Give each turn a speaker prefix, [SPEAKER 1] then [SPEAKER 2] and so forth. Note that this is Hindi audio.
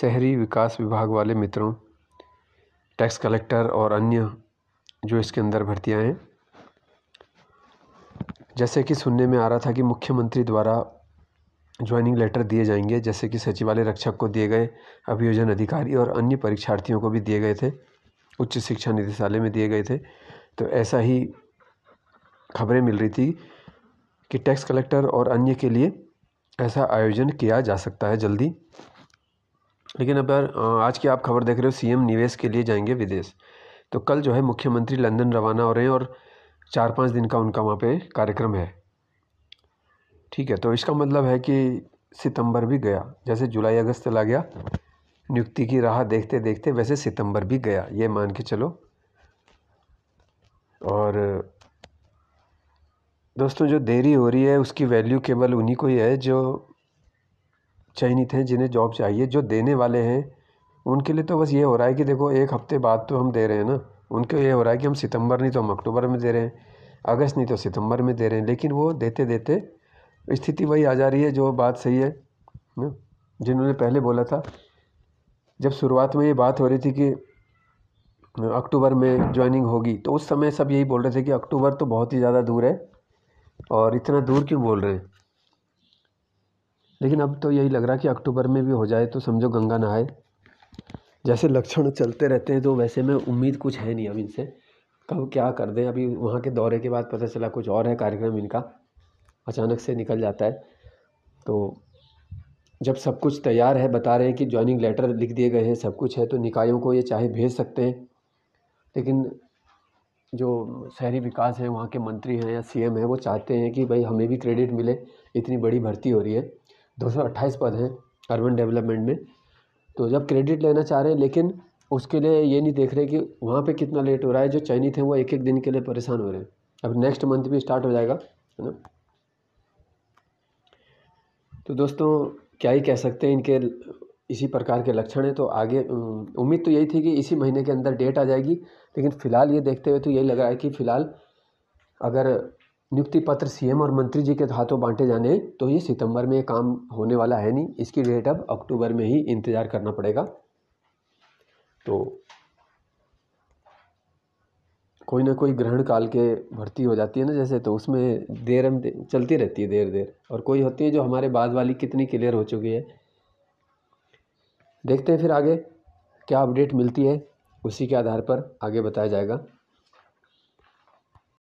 [SPEAKER 1] शहरी विकास विभाग वाले मित्रों टैक्स कलेक्टर और अन्य जो इसके अंदर भर्तियां हैं जैसे कि सुनने में आ रहा था कि मुख्यमंत्री द्वारा ज्वाइनिंग लेटर दिए जाएंगे जैसे कि सचिवालय रक्षक को दिए गए अभियोजन अधिकारी और अन्य परीक्षार्थियों को भी दिए गए थे उच्च शिक्षा निदेशालय में दिए गए थे तो ऐसा ही खबरें मिल रही थी कि टैक्स कलेक्टर और अन्य के लिए ऐसा आयोजन किया जा सकता है जल्दी लेकिन अब यार आज की आप खबर देख रहे हो सीएम निवेश के लिए जाएंगे विदेश तो कल जो है मुख्यमंत्री लंदन रवाना हो रहे हैं और चार पाँच दिन का उनका वहाँ पे कार्यक्रम है ठीक है तो इसका मतलब है कि सितंबर भी गया जैसे जुलाई अगस्त चला गया नियुक्ति की राह देखते देखते वैसे सितंबर भी गया ये मान के चलो और दोस्तों जो देरी हो रही है उसकी वैल्यू केवल उन्हीं को ही है जो चयनित हैं जिन्हें जॉब चाहिए जो देने वाले हैं उनके लिए तो बस ये हो रहा है कि देखो एक हफ्ते बाद तो हम दे रहे हैं ना उनको ये हो रहा है कि हम सितंबर नहीं तो हम अक्टूबर में दे रहे हैं अगस्त नहीं तो सितंबर में दे रहे हैं लेकिन वो देते देते स्थिति वही आ जा रही है जो बात सही है ना जिन्होंने पहले बोला था जब शुरुआत में ये बात हो रही थी कि अक्टूबर में ज्वाइनिंग होगी तो उस समय सब यही बोल रहे थे कि अक्टूबर तो बहुत ही ज़्यादा दूर है और इतना दूर क्यों बोल रहे हैं लेकिन अब तो यही लग रहा कि अक्टूबर में भी हो जाए तो समझो गंगा नहाए जैसे लक्षण चलते रहते हैं तो वैसे में उम्मीद कुछ है नहीं अब इनसे कब क्या कर दें अभी वहाँ के दौरे के बाद पता चला कुछ और है कार्यक्रम इनका अचानक से निकल जाता है तो जब सब कुछ तैयार है बता रहे हैं कि ज्वाइनिंग लेटर लिख दिए गए हैं सब कुछ है तो निकायों को ये चाहे भेज सकते हैं लेकिन जो शहरी विकास है वहाँ के मंत्री हैं या सीएम हैं वो चाहते हैं कि भाई हमें भी क्रेडिट मिले इतनी बड़ी भर्ती हो रही है दो सौ अट्ठाईस पद हैं अर्बन डेवलपमेंट में तो जब क्रेडिट लेना चाह रहे हैं लेकिन उसके लिए ये नहीं देख रहे कि वहाँ पे कितना लेट हो रहा है जो चयनित हैं वो एक एक दिन के लिए परेशान हो रहे हैं अब नेक्स्ट मंथ भी स्टार्ट हो जाएगा है ना तो दोस्तों क्या ही कह सकते हैं इनके इसी प्रकार के लक्षण हैं तो आगे उम्मीद तो यही थी कि इसी महीने के अंदर डेट आ जाएगी लेकिन फ़िलहाल ये देखते हुए तो यही लग रहा है कि फ़िलहाल अगर नियुक्ति पत्र सीएम और मंत्री जी के हाथों बांटे जाने तो ये सितंबर में ये काम होने वाला है नहीं इसकी डेट अब अक्टूबर में ही इंतज़ार करना पड़ेगा तो कोई ना कोई ग्रहण काल के भर्ती हो जाती है ना जैसे तो उसमें देर हम चलती रहती है देर देर और कोई होती है जो हमारे बाद वाली कितनी क्लियर हो चुकी है देखते हैं फिर आगे क्या अपडेट मिलती है उसी के आधार पर आगे बताया जाएगा